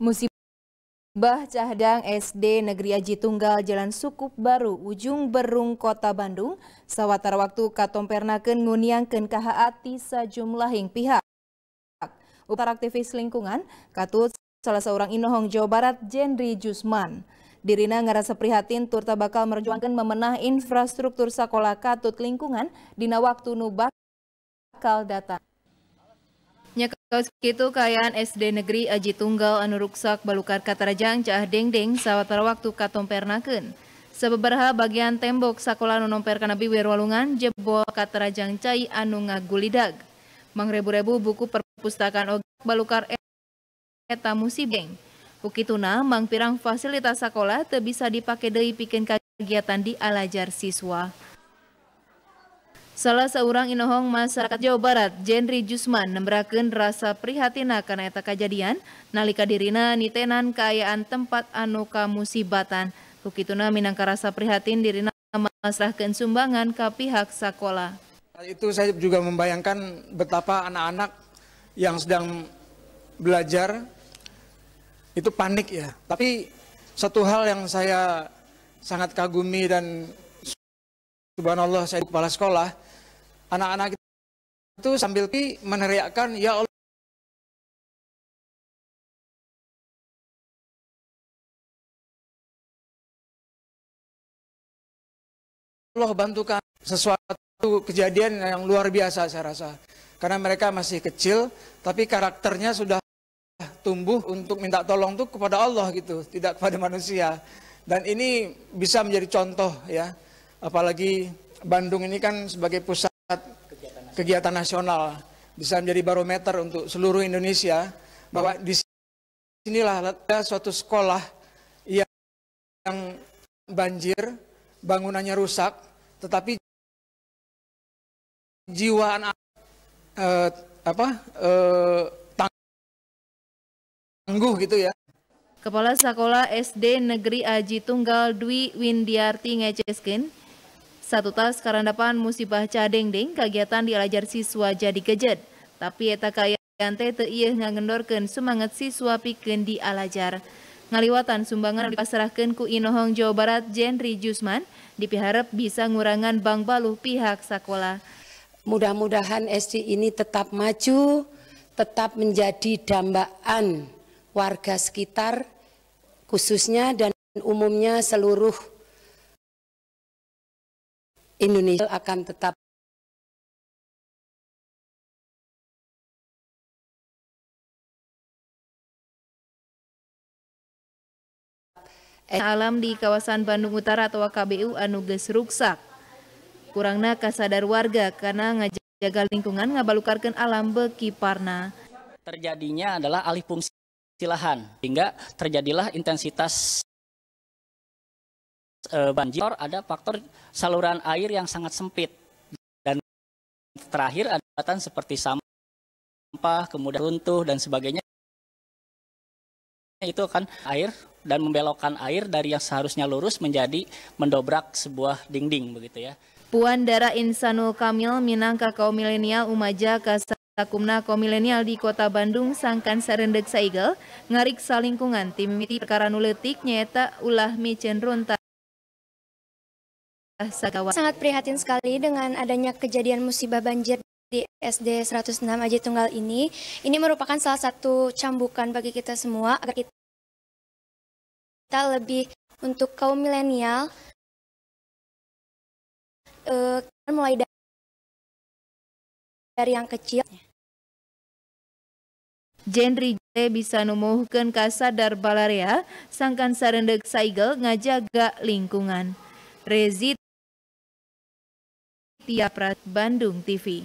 Musibah Cahdang SD Negeri Aji Tunggal Jalan Sukup Baru Ujung Berung Kota Bandung sawatar waktu katompernakeun nguniangkeun kahaati sajumlahing pihak. Upar aktivis lingkungan katut salah seorang inohong Jawa Barat Jendri Jusman. Dirina ngerasa prihatin turta bakal merjuangkan memenah infrastruktur sekolah katut lingkungan dina waktu nubak bakal datang segitu Kayaan SD Negeri Aji Tunggal Anu Balukar Katarajang Caah Dengdeng sawatara waktu katompernakeun. Sebeberha bagian tembok sekolah nonomper nomper kana jebol Katarajang cai anu ngagulidag. Mangrebu-rebu buku perpustakaan ogak Balukar e- eta musibeng. Bukituna mang fasilitas sekolah teu dipakai dari deui kegiatan di alajar siswa. Salah seorang inohong masyarakat Jawa Barat, Jenri Jusman, nembrakan rasa prihatina karena eta kejadian, nalika dirina nitenan keayaan tempat anu musibatan. Bukituna minangka rasa prihatin dirina masrahkan sumbangan ke pihak sekolah. Itu saya juga membayangkan betapa anak-anak yang sedang belajar itu panik ya. Tapi satu hal yang saya sangat kagumi dan Subhanallah saya kepala sekolah, anak-anak itu sambil meneriakkan ya Allah Allah bantu kami sesuatu kejadian yang luar biasa saya rasa. Karena mereka masih kecil, tapi karakternya sudah tumbuh untuk minta tolong tuh kepada Allah gitu, tidak kepada manusia. Dan ini bisa menjadi contoh ya apalagi Bandung ini kan sebagai pusat kegiatan nasional, kegiatan nasional bisa menjadi barometer untuk seluruh Indonesia bahwa di sinilah ada suatu sekolah yang, yang banjir, bangunannya rusak, tetapi jiwa anak eh, apa eh, tangguh gitu ya. Kepala Sekolah SD Negeri Aji Tunggal Dwi Windiarti ngeceskin, satu tas karena depan musibah cadeng-deng kegiatan dialajar siswa jadi gejet. Tapi eta kayaan teh teu ngagendorkeun semangat siswa piken dialajar. Ngaliwatan sumbangan dipasrahkan ku Inohong Jawa Barat Jenri Jusman dipiharap bisa ngurangan bang baluh pihak sekolah. Mudah-mudahan SD ini tetap maju, tetap menjadi dambaan warga sekitar khususnya dan umumnya seluruh Indonesia akan tetap alam di kawasan Bandung Utara atau KBU Anuges Ruksak. Kurangna kasadar warga karena ngajaga lingkungan ngabalukarkan alam beki parna. Terjadinya adalah alih fungsi lahan, sehingga terjadilah intensitas Eh, banjir ada faktor saluran air yang sangat sempit dan terakhir ada kegiatan seperti sampah, kemudian runtuh dan sebagainya itu akan air dan membelokkan air dari yang seharusnya lurus menjadi mendobrak sebuah dinding begitu ya. Puan Dara Insanul Kamil, Minangka Kaum Milenial Umaja Kasakumna Kaum Milenial di Kota Bandung, Sangkan Serendek Saigel, ngarik salingkungan tim miti perkara nuletik nyata ulah micen runta. Eh, Sagawa. Sangat prihatin sekali dengan adanya kejadian musibah banjir di SD 106 Aji Tunggal ini. Ini merupakan salah satu cambukan bagi kita semua agar kita, kita lebih untuk kaum milenial uh, mulai dari, dari yang kecil. Jenri bisa numuhkan kasadar balarea, sangkan sarendek saigel ngajaga lingkungan. Rezit Tia Prat Bandung TV.